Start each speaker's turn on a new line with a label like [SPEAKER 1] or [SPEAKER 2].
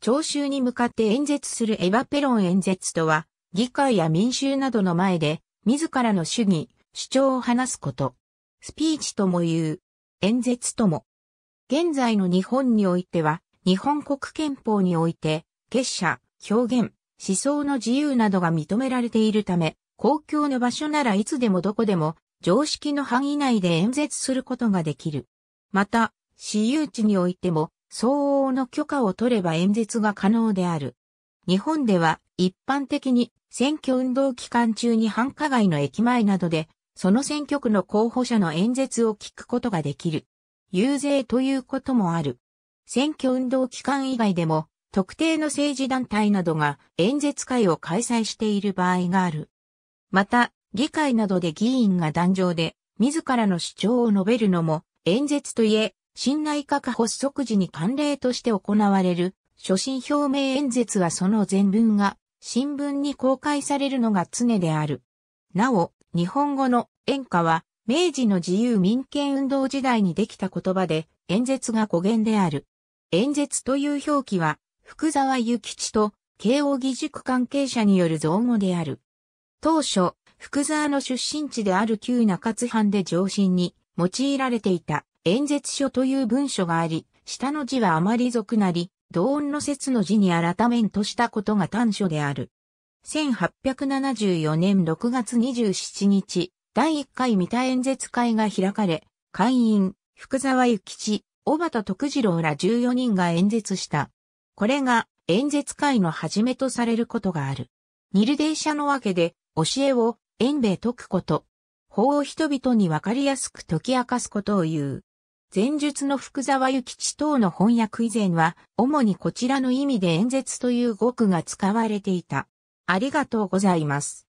[SPEAKER 1] 聴衆に向かって演説するエヴァペロン演説とは、議会や民衆などの前で、自らの主義、主張を話すこと。スピーチとも言う。演説とも。現在の日本においては、日本国憲法において、結社、表現、思想の自由などが認められているため、公共の場所ならいつでもどこでも、常識の範囲内で演説することができる。また、私有地においても、相応の許可を取れば演説が可能である。日本では一般的に選挙運動期間中に繁華街の駅前などで、その選挙区の候補者の演説を聞くことができる。遊説ということもある。選挙運動期間以外でも、特定の政治団体などが演説会を開催している場合がある。また、議会などで議員が壇上で自らの主張を述べるのも演説といえ、新内閣発足時に慣例として行われる、所信表明演説はその全文が、新聞に公開されるのが常である。なお、日本語の演歌は、明治の自由民権運動時代にできた言葉で、演説が語源である。演説という表記は、福沢諭吉と、慶応義塾関係者による造語である。当初、福沢の出身地である旧中津藩で上申に用いられていた。演説書という文書があり、下の字はあまり俗なり、同音の説の字に改めんとしたことが短所である。1874年6月27日、第1回三田演説会が開かれ、会員、福沢諭吉、小畑徳次郎ら14人が演説した。これが演説会の始めとされることがある。ニルデイ社のわけで、教えを、演米解くこと。法を人々にわかりやすく解き明かすことを言う。前述の福沢諭吉等の翻訳以前は、主にこちらの意味で演説という語句が使われていた。ありがとうございます。